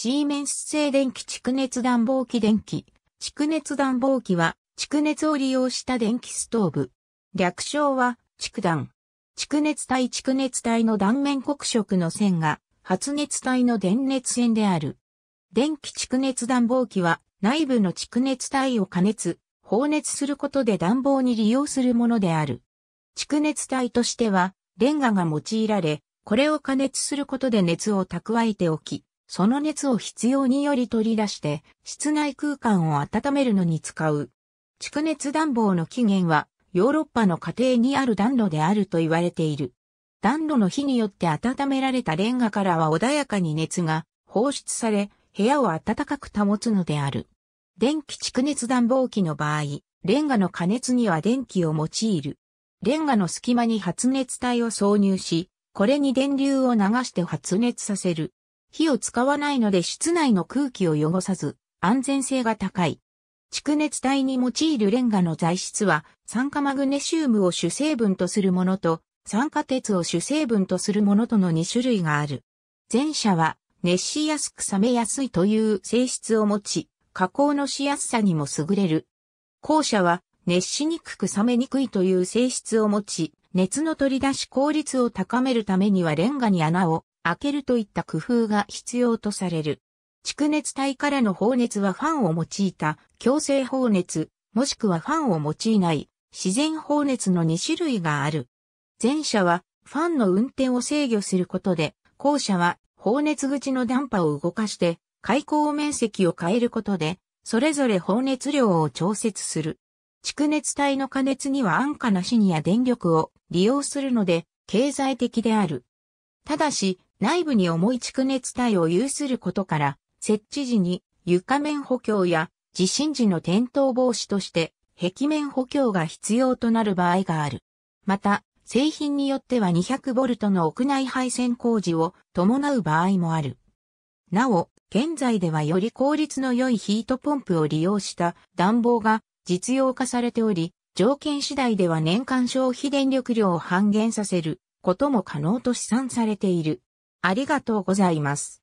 シーメンス製電気蓄熱暖房機電気。蓄熱暖房機は、蓄熱を利用した電気ストーブ。略称は、蓄暖。蓄熱体蓄熱体の断面黒色の線が、発熱体の電熱線である。電気蓄熱暖房機は、内部の蓄熱体を加熱、放熱することで暖房に利用するものである。蓄熱体としては、レンガが用いられ、これを加熱することで熱を蓄えておき、その熱を必要により取り出して、室内空間を温めるのに使う。蓄熱暖房の起源は、ヨーロッパの家庭にある暖炉であると言われている。暖炉の火によって温められたレンガからは穏やかに熱が放出され、部屋を暖かく保つのである。電気蓄熱暖房機の場合、レンガの加熱には電気を用いる。レンガの隙間に発熱体を挿入し、これに電流を流して発熱させる。火を使わないので室内の空気を汚さず、安全性が高い。蓄熱帯に用いるレンガの材質は、酸化マグネシウムを主成分とするものと、酸化鉄を主成分とするものとの2種類がある。前者は、熱しやすく冷めやすいという性質を持ち、加工のしやすさにも優れる。後者は、熱しにくく冷めにくいという性質を持ち、熱の取り出し効率を高めるためにはレンガに穴を開けるといった工夫が必要とされる。蓄熱体からの放熱はファンを用いた強制放熱、もしくはファンを用いない自然放熱の2種類がある。前者はファンの運転を制御することで、後者は放熱口の暖波を動かして開口面積を変えることで、それぞれ放熱量を調節する。蓄熱体の加熱には安価なシニア電力を利用するので、経済的である。ただし、内部に重い蓄熱帯を有することから、設置時に床面補強や地震時の転倒防止として壁面補強が必要となる場合がある。また、製品によっては 200V の屋内配線工事を伴う場合もある。なお、現在ではより効率の良いヒートポンプを利用した暖房が実用化されており、条件次第では年間消費電力量を半減させることも可能と試算されている。ありがとうございます。